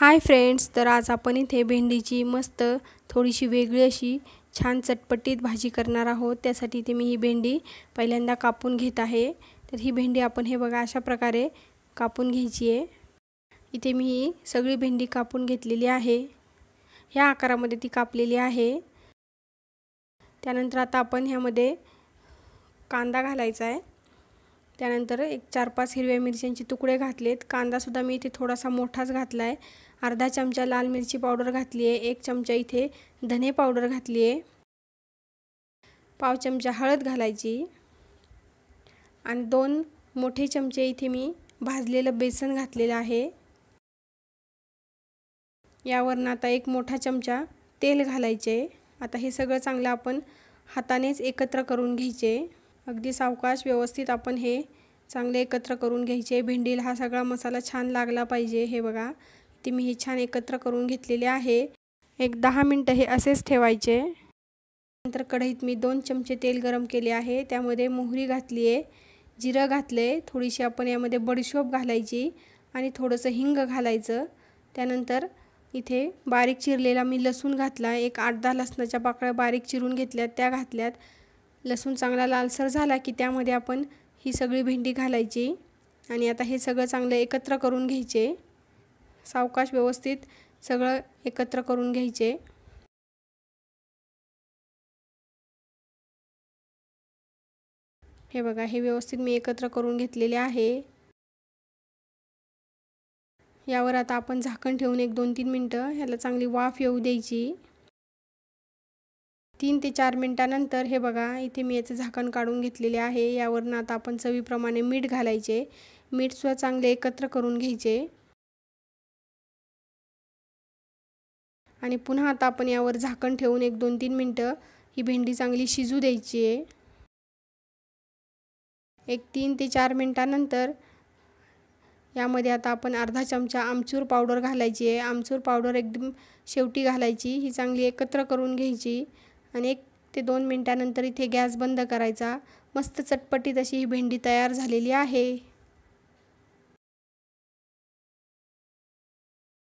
hi friends तर आज आपण इथे भेंडीची मस्त थोडीशी वेगळी अशी छान चटपटीत भाजी करणार आहोत त्यासाठी इथे मी ही भेंडी पहिल्यांदा कापून घेत आहे तर ही भेंडी आपण हे बघा अशा प्रकारे कापून घ्यायची आहे इथे मी ही सगळी भेंडी कापून घेतलेली आहे ह्या आकारामध्ये ती कापलेली आहे त्यानंतर आता आपण ह्यामध्ये कांदा घालायचा आहे त्यानंतर एक चार पाच हिरव्या मिरच्यांचे तुकडे घातलेत कांदासुद्धा मी इथे थोडासा मोठाच घातला आहे अर्धा चमचा लाल मिरची पावडर घातली आहे एक चमचा इथे धने पावडर घातली आहे पाव चमचा हळद घालायची आणि दोन मोठे चमचे इथे मी भाजलेलं बेसन घातलेलं आहे यावरनं आता एक मोठा चमचा तेल घालायचे आता हे सगळं चांगलं आपण हातानेच एकत्र करून घ्यायचे अगदी सावकाश व्यवस्थित आपण हे चांगले एकत्र करून घ्यायचे भेंडीला हा सगळा मसाला छान लागला पाहिजे हे बघा ती मी हे छान एकत्र करून घेतलेले आहे एक दहा मिनटं हे असेच ठेवायचे नंतर कढईत मी दोन चमचे तेल गरम केले आहे त्यामध्ये मोहरी घातली आहे जिरं घातलं आहे थोडीशी आपण यामध्ये बडीशोप घालायची आणि थोडंसं हिंग घालायचं त्यानंतर इथे बारीक चिरलेला मी लसूण घातला एक आठ दहा लसणाच्या पाकळ्या बारीक चिरून घेतल्यात त्या घातल्यात लसूण चांगला लालसर झाला की त्यामध्ये आपण ही सगळी भेंडी घालायची आणि आता हे सगळं चांगलं एकत्र करून घ्यायचे सावकाश व्यवस्थित सगळं एकत्र करून घ्यायचे हे बघा हे व्यवस्थित मी एकत्र करून घेतलेले आहे यावर आता आपण झाकण ठेवून एक दोन तीन मिनटं ह्याला चांगली वाफ येऊ द्यायची तीन ते चार मिनटानंतर हे बघा इथे मी याचं झाकण काढून घेतलेले आहे यावरनं आता आपण चवीप्रमाणे मीठ घालायचे मीठसुद्धा चांगले एकत्र करून घ्यायचे आणि पुन्हा आता आपण यावर झाकण ठेवून एक दोन तीन मिनटं ही भेंडी चांगली शिजू द्यायची आहे एक तीन ते चार मिनटानंतर यामध्ये आता आपण अर्धा चमचा आमचूर पावडर घालायची आहे आमचूर पावडर एकदम शेवटी घालायची ही चांगली एकत्र करून घ्यायची आणि एक ते दोन मिनटानंतर इथे गॅस बंद करायचा मस्त चटपटीत अशी ही भेंडी तयार झालेली आहे